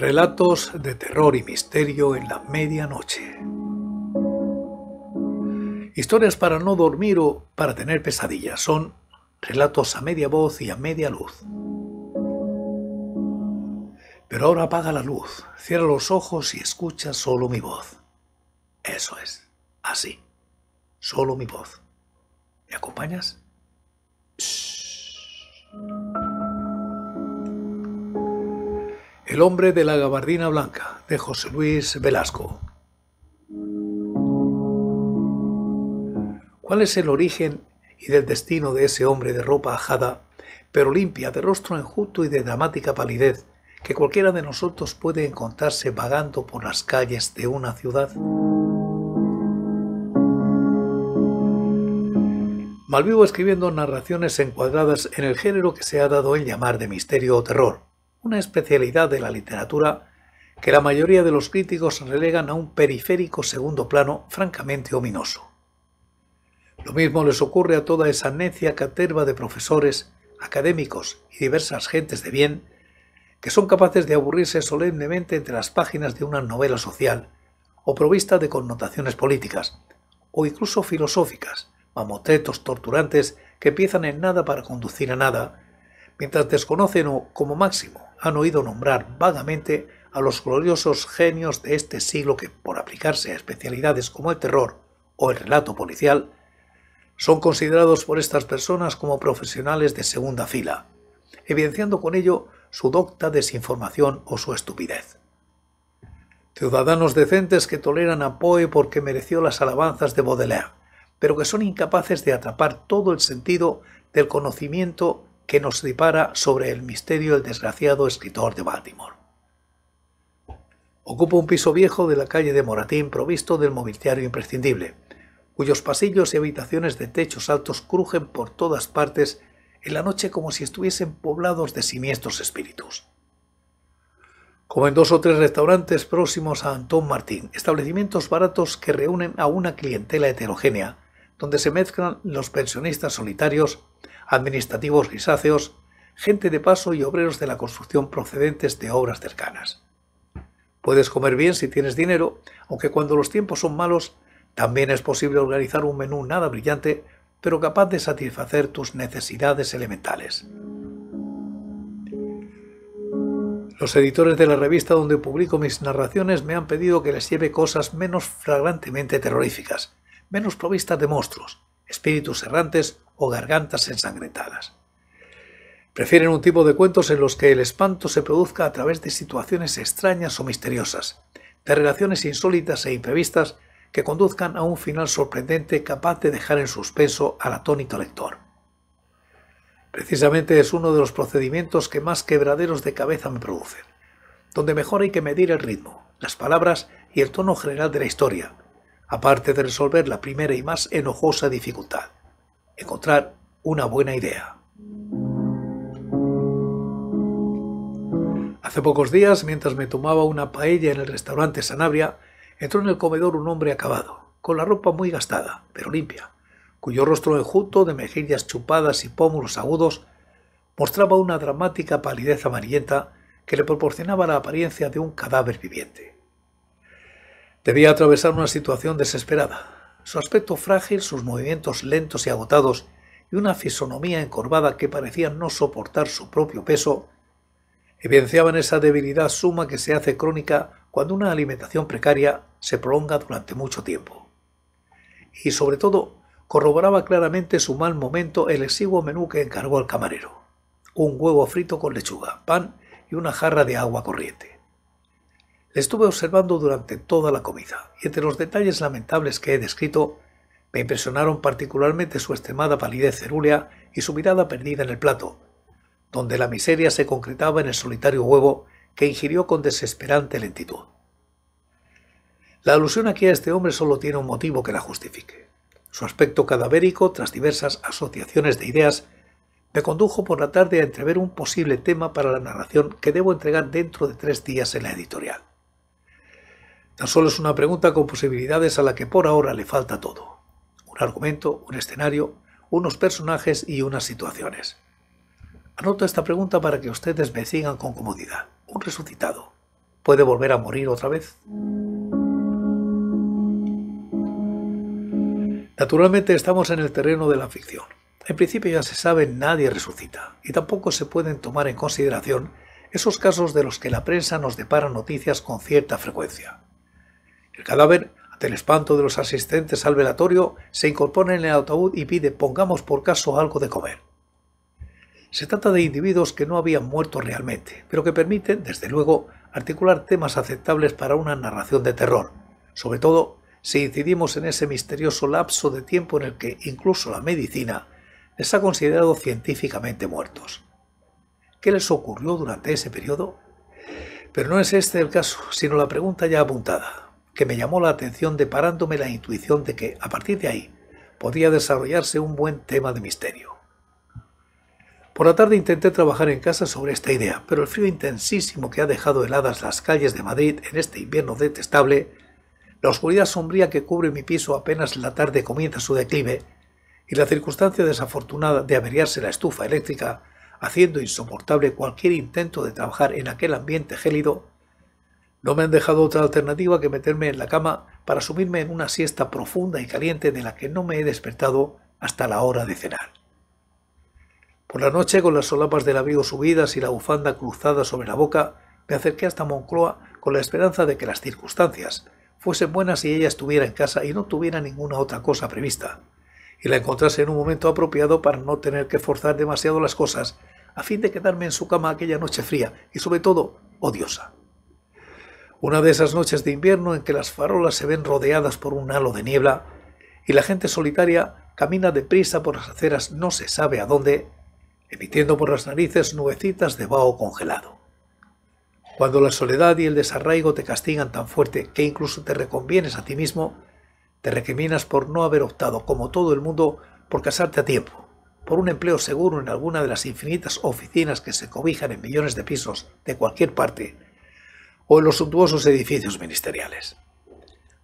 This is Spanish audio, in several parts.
Relatos de terror y misterio en la medianoche. Historias para no dormir o para tener pesadillas son relatos a media voz y a media luz. Pero ahora apaga la luz, cierra los ojos y escucha solo mi voz. Eso es, así, solo mi voz. ¿Me acompañas? El hombre de la gabardina blanca de José Luis Velasco. ¿Cuál es el origen y del destino de ese hombre de ropa ajada, pero limpia, de rostro enjuto y de dramática palidez, que cualquiera de nosotros puede encontrarse vagando por las calles de una ciudad? Malvivo escribiendo narraciones encuadradas en el género que se ha dado en llamar de misterio o terror una especialidad de la literatura que la mayoría de los críticos relegan a un periférico segundo plano francamente ominoso. Lo mismo les ocurre a toda esa necia caterva de profesores, académicos y diversas gentes de bien que son capaces de aburrirse solemnemente entre las páginas de una novela social o provista de connotaciones políticas o incluso filosóficas, mamotretos torturantes que empiezan en nada para conducir a nada mientras desconocen o, como máximo, han oído nombrar vagamente a los gloriosos genios de este siglo que, por aplicarse a especialidades como el terror o el relato policial, son considerados por estas personas como profesionales de segunda fila, evidenciando con ello su docta desinformación o su estupidez. Ciudadanos decentes que toleran a Poe porque mereció las alabanzas de Baudelaire, pero que son incapaces de atrapar todo el sentido del conocimiento que nos depara sobre el misterio del desgraciado escritor de Baltimore. Ocupa un piso viejo de la calle de Moratín provisto del mobiliario imprescindible, cuyos pasillos y habitaciones de techos altos crujen por todas partes en la noche como si estuviesen poblados de siniestros espíritus. Como en dos o tres restaurantes próximos a Antón Martín, establecimientos baratos que reúnen a una clientela heterogénea, donde se mezclan los pensionistas solitarios, administrativos grisáceos, gente de paso y obreros de la construcción procedentes de obras cercanas. Puedes comer bien si tienes dinero, aunque cuando los tiempos son malos, también es posible organizar un menú nada brillante, pero capaz de satisfacer tus necesidades elementales. Los editores de la revista donde publico mis narraciones me han pedido que les lleve cosas menos flagrantemente terroríficas, menos provistas de monstruos, espíritus errantes o gargantas ensangrentadas. Prefieren un tipo de cuentos en los que el espanto se produzca a través de situaciones extrañas o misteriosas, de relaciones insólitas e imprevistas que conduzcan a un final sorprendente capaz de dejar en suspenso al atónito lector. Precisamente es uno de los procedimientos que más quebraderos de cabeza me producen, donde mejor hay que medir el ritmo, las palabras y el tono general de la historia, aparte de resolver la primera y más enojosa dificultad, encontrar una buena idea. Hace pocos días, mientras me tomaba una paella en el restaurante Sanabria, entró en el comedor un hombre acabado, con la ropa muy gastada, pero limpia, cuyo rostro enjuto, de mejillas chupadas y pómulos agudos, mostraba una dramática palidez amarillenta que le proporcionaba la apariencia de un cadáver viviente. Debía atravesar una situación desesperada. Su aspecto frágil, sus movimientos lentos y agotados, y una fisonomía encorvada que parecía no soportar su propio peso, evidenciaban esa debilidad suma que se hace crónica cuando una alimentación precaria se prolonga durante mucho tiempo. Y sobre todo, corroboraba claramente su mal momento el exiguo menú que encargó al camarero. Un huevo frito con lechuga, pan y una jarra de agua corriente. Le estuve observando durante toda la comida, y entre los detalles lamentables que he descrito, me impresionaron particularmente su extremada palidez cerúlea y su mirada perdida en el plato, donde la miseria se concretaba en el solitario huevo que ingirió con desesperante lentitud. La alusión aquí a este hombre solo tiene un motivo que la justifique. Su aspecto cadavérico, tras diversas asociaciones de ideas, me condujo por la tarde a entrever un posible tema para la narración que debo entregar dentro de tres días en la editorial. Tan solo es una pregunta con posibilidades a la que por ahora le falta todo. Un argumento, un escenario, unos personajes y unas situaciones. Anoto esta pregunta para que ustedes me sigan con comodidad. Un resucitado. ¿Puede volver a morir otra vez? Naturalmente estamos en el terreno de la ficción. En principio ya se sabe nadie resucita y tampoco se pueden tomar en consideración esos casos de los que la prensa nos depara noticias con cierta frecuencia. El cadáver, ante el espanto de los asistentes al velatorio, se incorpora en el autobús y pide, pongamos por caso, algo de comer. Se trata de individuos que no habían muerto realmente, pero que permiten, desde luego, articular temas aceptables para una narración de terror, sobre todo si incidimos en ese misterioso lapso de tiempo en el que incluso la medicina les ha considerado científicamente muertos. ¿Qué les ocurrió durante ese periodo? Pero no es este el caso, sino la pregunta ya apuntada que me llamó la atención deparándome la intuición de que, a partir de ahí, podía desarrollarse un buen tema de misterio. Por la tarde intenté trabajar en casa sobre esta idea, pero el frío intensísimo que ha dejado heladas las calles de Madrid en este invierno detestable, la oscuridad sombría que cubre mi piso apenas la tarde comienza su declive, y la circunstancia desafortunada de averiarse la estufa eléctrica, haciendo insoportable cualquier intento de trabajar en aquel ambiente gélido, no me han dejado otra alternativa que meterme en la cama para sumirme en una siesta profunda y caliente de la que no me he despertado hasta la hora de cenar. Por la noche, con las solapas del abrigo subidas y la bufanda cruzada sobre la boca, me acerqué hasta Moncloa con la esperanza de que las circunstancias fuesen buenas y ella estuviera en casa y no tuviera ninguna otra cosa prevista, y la encontrase en un momento apropiado para no tener que forzar demasiado las cosas, a fin de quedarme en su cama aquella noche fría y sobre todo odiosa. Una de esas noches de invierno en que las farolas se ven rodeadas por un halo de niebla y la gente solitaria camina deprisa por las aceras no se sabe a dónde, emitiendo por las narices nubecitas de vaho congelado. Cuando la soledad y el desarraigo te castigan tan fuerte que incluso te reconvienes a ti mismo, te recriminas por no haber optado, como todo el mundo, por casarte a tiempo, por un empleo seguro en alguna de las infinitas oficinas que se cobijan en millones de pisos de cualquier parte o en los suntuosos edificios ministeriales,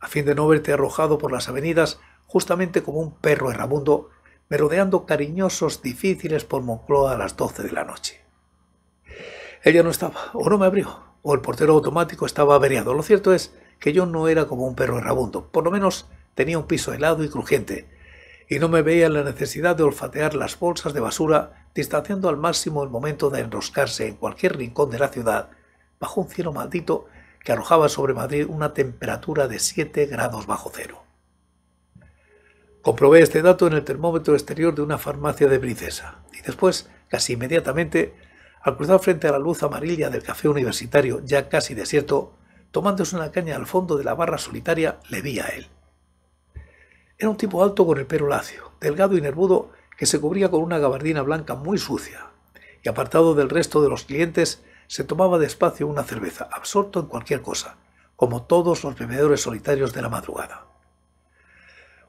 a fin de no verte arrojado por las avenidas justamente como un perro errabundo merodeando cariñosos difíciles por Moncloa a las 12 de la noche. Ella no estaba, o no me abrió, o el portero automático estaba averiado. Lo cierto es que yo no era como un perro errabundo, por lo menos tenía un piso helado y crujiente, y no me veía la necesidad de olfatear las bolsas de basura, distanciando al máximo el momento de enroscarse en cualquier rincón de la ciudad bajo un cielo maldito que arrojaba sobre Madrid una temperatura de 7 grados bajo cero. Comprobé este dato en el termómetro exterior de una farmacia de Princesa y después, casi inmediatamente, al cruzar frente a la luz amarilla del café universitario ya casi desierto, tomándose una caña al fondo de la barra solitaria, le vi a él. Era un tipo alto con el pelo lacio, delgado y nervudo, que se cubría con una gabardina blanca muy sucia, y apartado del resto de los clientes, se tomaba despacio una cerveza, absorto en cualquier cosa, como todos los bebedores solitarios de la madrugada.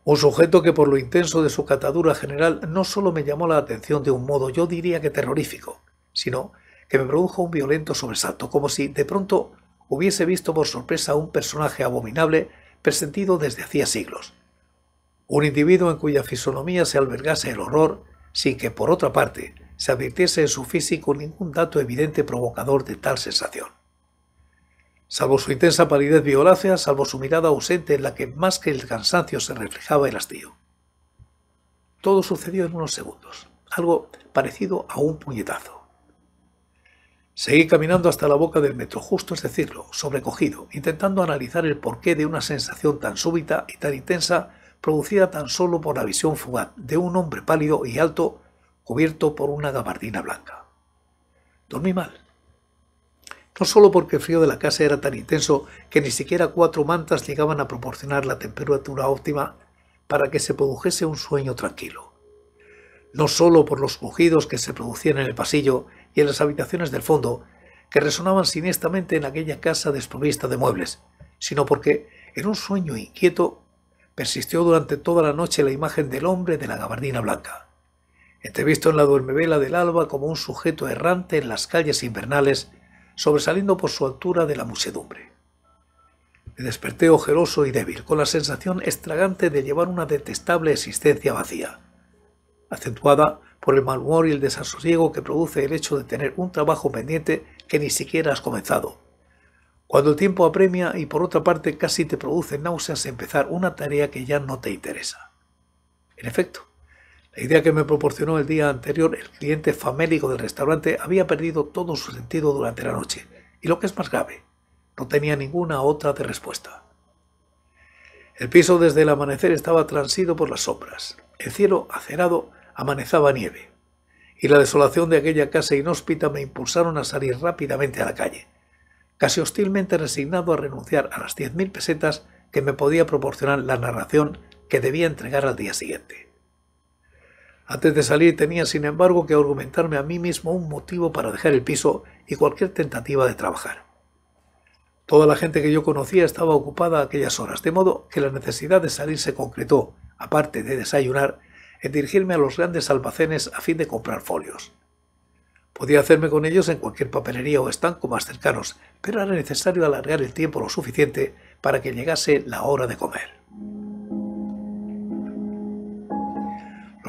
Un sujeto que por lo intenso de su catadura general no solo me llamó la atención de un modo, yo diría que terrorífico, sino que me produjo un violento sobresalto, como si de pronto hubiese visto por sorpresa a un personaje abominable presentido desde hacía siglos. Un individuo en cuya fisonomía se albergase el horror, sin que por otra parte se advirtiese en su físico ningún dato evidente provocador de tal sensación. Salvo su intensa palidez violácea, salvo su mirada ausente en la que más que el cansancio se reflejaba el hastío. Todo sucedió en unos segundos, algo parecido a un puñetazo. Seguí caminando hasta la boca del metro, justo es decirlo, sobrecogido, intentando analizar el porqué de una sensación tan súbita y tan intensa producida tan solo por la visión fugaz de un hombre pálido y alto cubierto por una gabardina blanca. Dormí mal. No solo porque el frío de la casa era tan intenso que ni siquiera cuatro mantas llegaban a proporcionar la temperatura óptima para que se produjese un sueño tranquilo. No solo por los crujidos que se producían en el pasillo y en las habitaciones del fondo, que resonaban siniestamente en aquella casa desprovista de muebles, sino porque, en un sueño inquieto, persistió durante toda la noche la imagen del hombre de la gabardina blanca visto en la duermevela del alba como un sujeto errante en las calles invernales, sobresaliendo por su altura de la muchedumbre. Me desperté ojeroso y débil, con la sensación estragante de llevar una detestable existencia vacía, acentuada por el mal humor y el desasosiego que produce el hecho de tener un trabajo pendiente que ni siquiera has comenzado. Cuando el tiempo apremia y por otra parte casi te produce náuseas empezar una tarea que ya no te interesa. En efecto, la idea que me proporcionó el día anterior el cliente famélico del restaurante había perdido todo su sentido durante la noche, y lo que es más grave, no tenía ninguna otra de respuesta. El piso desde el amanecer estaba transido por las sombras. El cielo acerado amanezaba nieve, y la desolación de aquella casa inhóspita me impulsaron a salir rápidamente a la calle, casi hostilmente resignado a renunciar a las 10.000 pesetas que me podía proporcionar la narración que debía entregar al día siguiente. Antes de salir tenía, sin embargo, que argumentarme a mí mismo un motivo para dejar el piso y cualquier tentativa de trabajar. Toda la gente que yo conocía estaba ocupada a aquellas horas, de modo que la necesidad de salir se concretó, aparte de desayunar, en dirigirme a los grandes almacenes a fin de comprar folios. Podía hacerme con ellos en cualquier papelería o estanco más cercanos, pero era necesario alargar el tiempo lo suficiente para que llegase la hora de comer.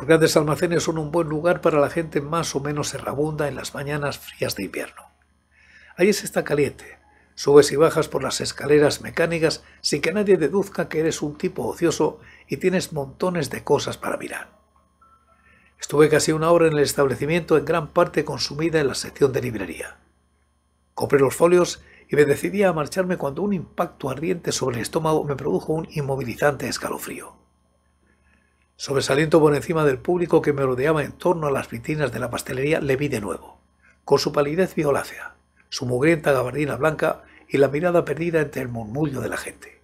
grandes almacenes son un buen lugar para la gente más o menos errabunda en las mañanas frías de invierno. ahí se está caliente. Subes y bajas por las escaleras mecánicas sin que nadie deduzca que eres un tipo ocioso y tienes montones de cosas para mirar. Estuve casi una hora en el establecimiento en gran parte consumida en la sección de librería. Compré los folios y me decidí a marcharme cuando un impacto ardiente sobre el estómago me produjo un inmovilizante escalofrío. Sobresaliendo por encima del público que me rodeaba en torno a las vitrinas de la pastelería, le vi de nuevo, con su palidez violácea, su mugrienta gabardina blanca y la mirada perdida entre el murmullo de la gente.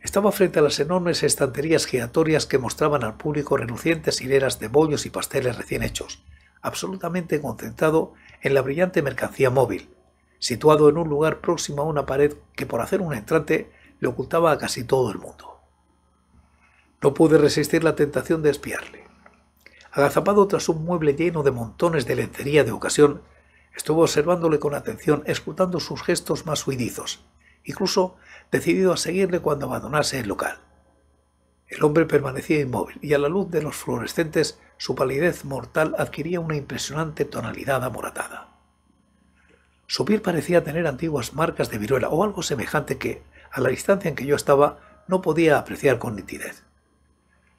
Estaba frente a las enormes estanterías giratorias que mostraban al público relucientes hileras de bollos y pasteles recién hechos, absolutamente concentrado en la brillante mercancía móvil, situado en un lugar próximo a una pared que por hacer un entrante le ocultaba a casi todo el mundo. No pude resistir la tentación de espiarle. Agazapado tras un mueble lleno de montones de lencería de ocasión, estuvo observándole con atención, escrutando sus gestos más huidizos, incluso decidido a seguirle cuando abandonase el local. El hombre permanecía inmóvil y a la luz de los fluorescentes su palidez mortal adquiría una impresionante tonalidad amoratada. Su piel parecía tener antiguas marcas de viruela o algo semejante que, a la distancia en que yo estaba, no podía apreciar con nitidez.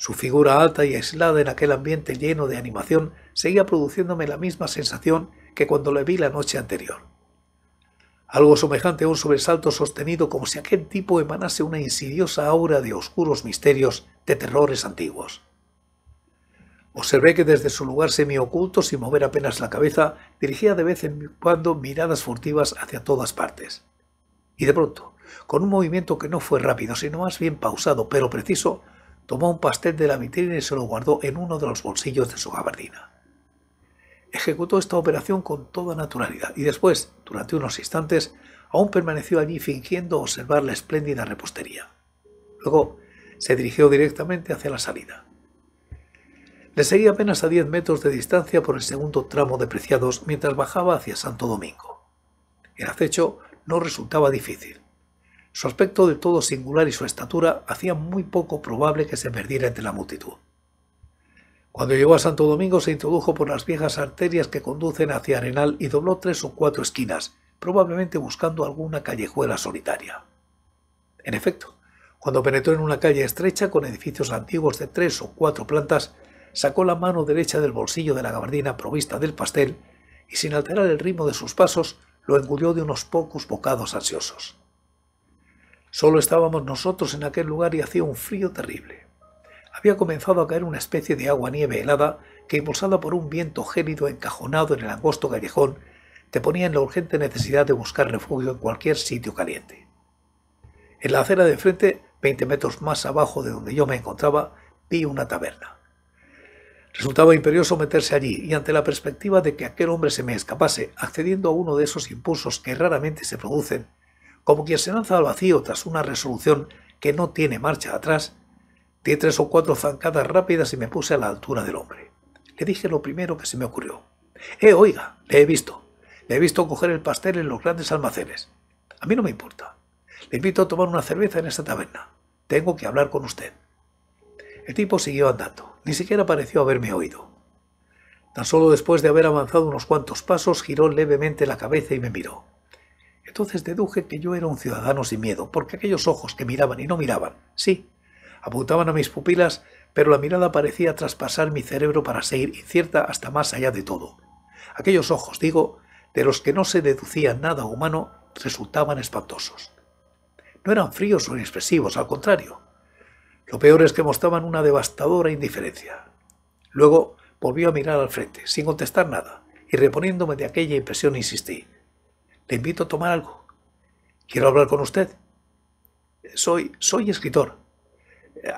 Su figura alta y aislada en aquel ambiente lleno de animación seguía produciéndome la misma sensación que cuando le vi la noche anterior. Algo semejante a un sobresalto sostenido como si aquel tipo emanase una insidiosa aura de oscuros misterios, de terrores antiguos. Observé que desde su lugar semioculto, sin mover apenas la cabeza, dirigía de vez en cuando miradas furtivas hacia todas partes. Y de pronto, con un movimiento que no fue rápido, sino más bien pausado pero preciso, tomó un pastel de la vitrina y se lo guardó en uno de los bolsillos de su gabardina. Ejecutó esta operación con toda naturalidad y después, durante unos instantes, aún permaneció allí fingiendo observar la espléndida repostería. Luego se dirigió directamente hacia la salida. Le seguía apenas a 10 metros de distancia por el segundo tramo de Preciados mientras bajaba hacia Santo Domingo. El acecho no resultaba difícil. Su aspecto de todo singular y su estatura hacían muy poco probable que se perdiera entre la multitud. Cuando llegó a Santo Domingo se introdujo por las viejas arterias que conducen hacia Arenal y dobló tres o cuatro esquinas, probablemente buscando alguna callejuela solitaria. En efecto, cuando penetró en una calle estrecha con edificios antiguos de tres o cuatro plantas, sacó la mano derecha del bolsillo de la gabardina provista del pastel y sin alterar el ritmo de sus pasos lo engulló de unos pocos bocados ansiosos. Solo estábamos nosotros en aquel lugar y hacía un frío terrible. Había comenzado a caer una especie de agua-nieve helada que, impulsada por un viento gélido encajonado en el angosto callejón, te ponía en la urgente necesidad de buscar refugio en cualquier sitio caliente. En la acera de enfrente, 20 metros más abajo de donde yo me encontraba, vi una taberna. Resultaba imperioso meterse allí, y ante la perspectiva de que aquel hombre se me escapase, accediendo a uno de esos impulsos que raramente se producen, como quien se lanza al vacío tras una resolución que no tiene marcha atrás, di tres o cuatro zancadas rápidas y me puse a la altura del hombre. Le dije lo primero que se me ocurrió. Eh, oiga, le he visto. Le he visto coger el pastel en los grandes almacenes. A mí no me importa. Le invito a tomar una cerveza en esta taberna. Tengo que hablar con usted. El tipo siguió andando. Ni siquiera pareció haberme oído. Tan solo después de haber avanzado unos cuantos pasos, giró levemente la cabeza y me miró. Entonces deduje que yo era un ciudadano sin miedo, porque aquellos ojos que miraban y no miraban, sí, apuntaban a mis pupilas, pero la mirada parecía traspasar mi cerebro para seguir incierta hasta más allá de todo. Aquellos ojos, digo, de los que no se deducía nada humano, resultaban espantosos. No eran fríos o inexpresivos, al contrario. Lo peor es que mostraban una devastadora indiferencia. Luego volvió a mirar al frente, sin contestar nada, y reponiéndome de aquella impresión insistí le invito a tomar algo. Quiero hablar con usted. Soy, soy escritor.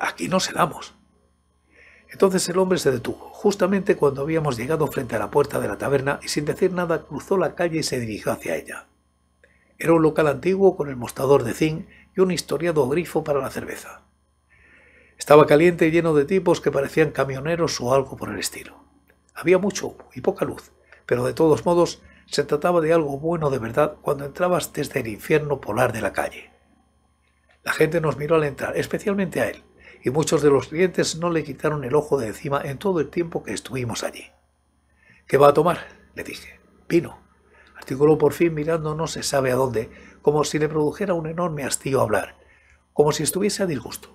Aquí no damos. Entonces el hombre se detuvo, justamente cuando habíamos llegado frente a la puerta de la taberna y sin decir nada cruzó la calle y se dirigió hacia ella. Era un local antiguo con el mostrador de zinc y un historiado grifo para la cerveza. Estaba caliente y lleno de tipos que parecían camioneros o algo por el estilo. Había mucho y poca luz, pero de todos modos se trataba de algo bueno de verdad cuando entrabas desde el infierno polar de la calle. La gente nos miró al entrar, especialmente a él, y muchos de los clientes no le quitaron el ojo de encima en todo el tiempo que estuvimos allí. ¿Qué va a tomar? le dije. Vino. Articuló por fin mirando no se sabe a dónde, como si le produjera un enorme hastío hablar, como si estuviese a disgusto.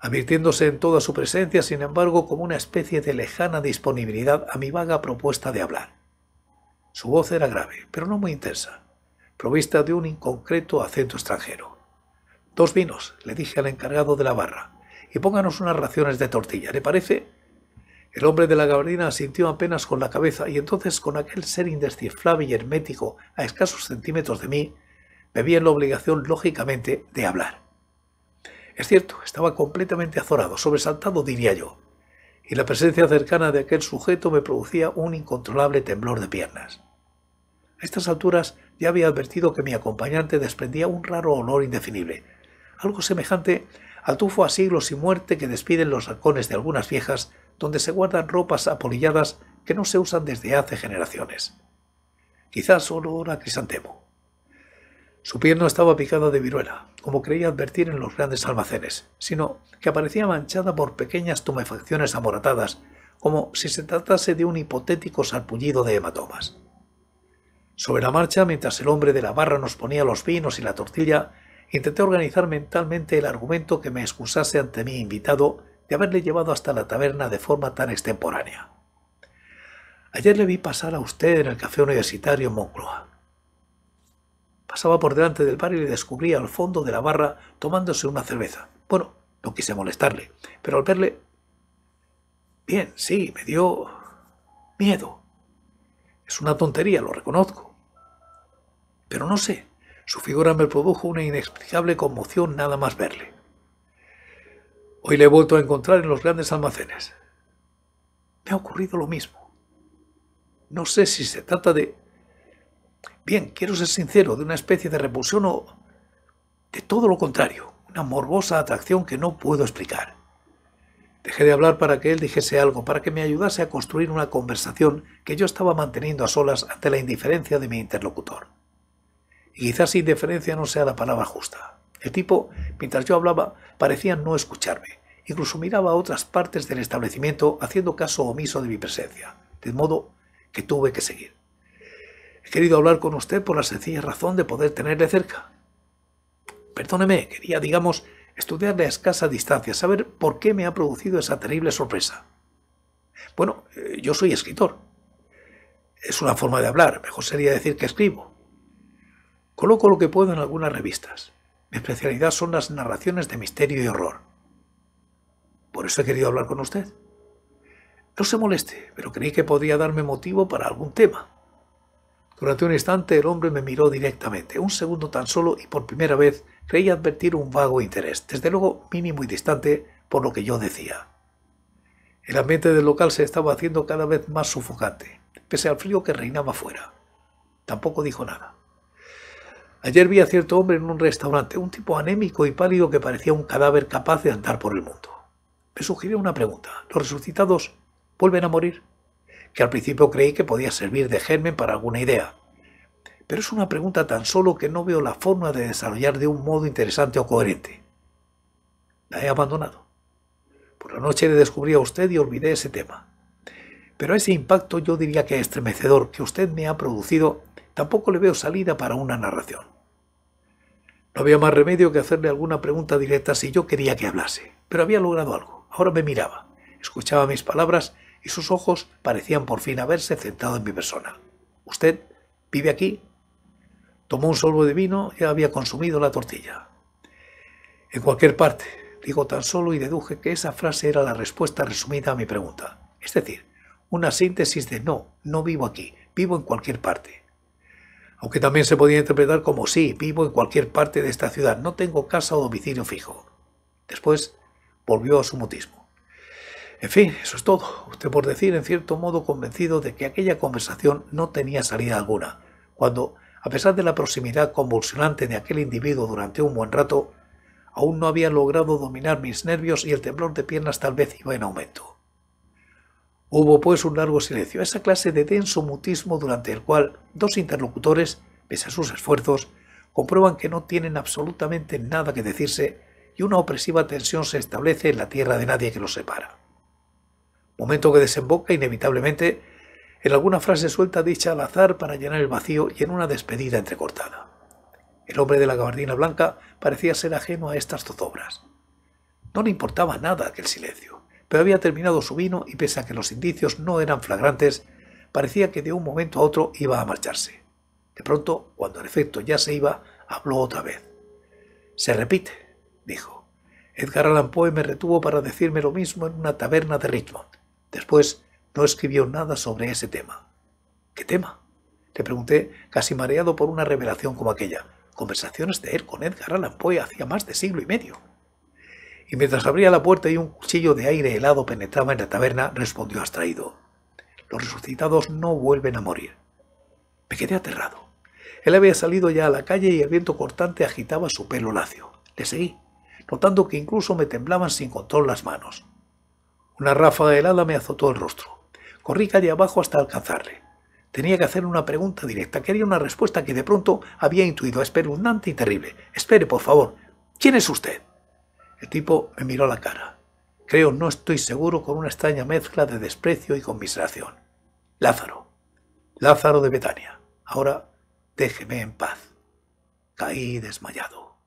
Advirtiéndose en toda su presencia, sin embargo, como una especie de lejana disponibilidad a mi vaga propuesta de hablar. Su voz era grave, pero no muy intensa, provista de un inconcreto acento extranjero. Dos vinos, le dije al encargado de la barra, y pónganos unas raciones de tortilla, ¿le parece? El hombre de la gabardina asintió apenas con la cabeza y entonces con aquel ser indescifrable y hermético a escasos centímetros de mí, me vi en la obligación, lógicamente, de hablar. Es cierto, estaba completamente azorado, sobresaltado, diría yo, y la presencia cercana de aquel sujeto me producía un incontrolable temblor de piernas. A estas alturas ya había advertido que mi acompañante desprendía un raro olor indefinible, algo semejante al tufo a siglos y muerte que despiden los halcones de algunas viejas donde se guardan ropas apolilladas que no se usan desde hace generaciones. Quizás olor a crisantemo. Su pierna estaba picada de viruela, como creía advertir en los grandes almacenes, sino que aparecía manchada por pequeñas tumefacciones amoratadas, como si se tratase de un hipotético sarpullido de hematomas. Sobre la marcha, mientras el hombre de la barra nos ponía los vinos y la tortilla, intenté organizar mentalmente el argumento que me excusase ante mi invitado de haberle llevado hasta la taberna de forma tan extemporánea. Ayer le vi pasar a usted en el café universitario en Moncloa. Pasaba por delante del bar y le descubrí al fondo de la barra tomándose una cerveza. Bueno, no quise molestarle, pero al verle... Bien, sí, me dio miedo. Es una tontería, lo reconozco pero no sé, su figura me produjo una inexplicable conmoción nada más verle. Hoy le he vuelto a encontrar en los grandes almacenes. Me ha ocurrido lo mismo. No sé si se trata de... Bien, quiero ser sincero, de una especie de repulsión o... De todo lo contrario, una morbosa atracción que no puedo explicar. Dejé de hablar para que él dijese algo, para que me ayudase a construir una conversación que yo estaba manteniendo a solas ante la indiferencia de mi interlocutor. Y quizás indiferencia no sea la palabra justa. El tipo, mientras yo hablaba, parecía no escucharme. Incluso miraba a otras partes del establecimiento haciendo caso omiso de mi presencia. De modo que tuve que seguir. He querido hablar con usted por la sencilla razón de poder tenerle cerca. Perdóneme, quería, digamos, estudiarle a escasa distancia, saber por qué me ha producido esa terrible sorpresa. Bueno, eh, yo soy escritor. Es una forma de hablar, mejor sería decir que escribo. Coloco lo que puedo en algunas revistas. Mi especialidad son las narraciones de misterio y horror. Por eso he querido hablar con usted. No se moleste, pero creí que podía darme motivo para algún tema. Durante un instante el hombre me miró directamente, un segundo tan solo, y por primera vez creí advertir un vago interés, desde luego mínimo y distante, por lo que yo decía. El ambiente del local se estaba haciendo cada vez más sufocante, pese al frío que reinaba fuera. Tampoco dijo nada. Ayer vi a cierto hombre en un restaurante, un tipo anémico y pálido que parecía un cadáver capaz de andar por el mundo. Me sugirió una pregunta. ¿Los resucitados vuelven a morir? Que al principio creí que podía servir de germen para alguna idea. Pero es una pregunta tan solo que no veo la forma de desarrollar de un modo interesante o coherente. La he abandonado. Por la noche le descubrí a usted y olvidé ese tema. Pero ese impacto yo diría que estremecedor que usted me ha producido tampoco le veo salida para una narración. No había más remedio que hacerle alguna pregunta directa si yo quería que hablase, pero había logrado algo. Ahora me miraba, escuchaba mis palabras y sus ojos parecían por fin haberse centrado en mi persona. ¿Usted vive aquí? Tomó un sorbo de vino y había consumido la tortilla. En cualquier parte, digo tan solo y deduje que esa frase era la respuesta resumida a mi pregunta. Es decir, una síntesis de no, no vivo aquí, vivo en cualquier parte aunque también se podía interpretar como sí, vivo en cualquier parte de esta ciudad, no tengo casa o domicilio fijo. Después volvió a su mutismo. En fin, eso es todo. Usted por decir, en cierto modo, convencido de que aquella conversación no tenía salida alguna, cuando, a pesar de la proximidad convulsionante de aquel individuo durante un buen rato, aún no había logrado dominar mis nervios y el temblor de piernas tal vez iba en aumento. Hubo pues un largo silencio, esa clase de denso mutismo durante el cual dos interlocutores, pese a sus esfuerzos, comprueban que no tienen absolutamente nada que decirse y una opresiva tensión se establece en la tierra de nadie que los separa. Momento que desemboca inevitablemente en alguna frase suelta dicha al azar para llenar el vacío y en una despedida entrecortada. El hombre de la gabardina blanca parecía ser ajeno a estas zozobras. No le importaba nada aquel silencio pero había terminado su vino y pese a que los indicios no eran flagrantes, parecía que de un momento a otro iba a marcharse. De pronto, cuando en efecto ya se iba, habló otra vez. Se repite, dijo. Edgar Allan Poe me retuvo para decirme lo mismo en una taberna de Richmond. Después no escribió nada sobre ese tema. ¿Qué tema? Le pregunté, casi mareado por una revelación como aquella. Conversaciones de él con Edgar Allan Poe hacía más de siglo y medio y mientras abría la puerta y un cuchillo de aire helado penetraba en la taberna, respondió abstraído. Los resucitados no vuelven a morir. Me quedé aterrado. Él había salido ya a la calle y el viento cortante agitaba su pelo lacio. Le seguí, notando que incluso me temblaban sin control las manos. Una ráfaga helada me azotó el rostro. Corrí calle abajo hasta alcanzarle. Tenía que hacer una pregunta directa. Quería una respuesta que de pronto había intuido, espeluznante y terrible. Espere, por favor. ¿Quién es usted? El tipo me miró la cara. Creo, no estoy seguro, con una extraña mezcla de desprecio y conmiseración. Lázaro. Lázaro de Betania. Ahora déjeme en paz. Caí desmayado.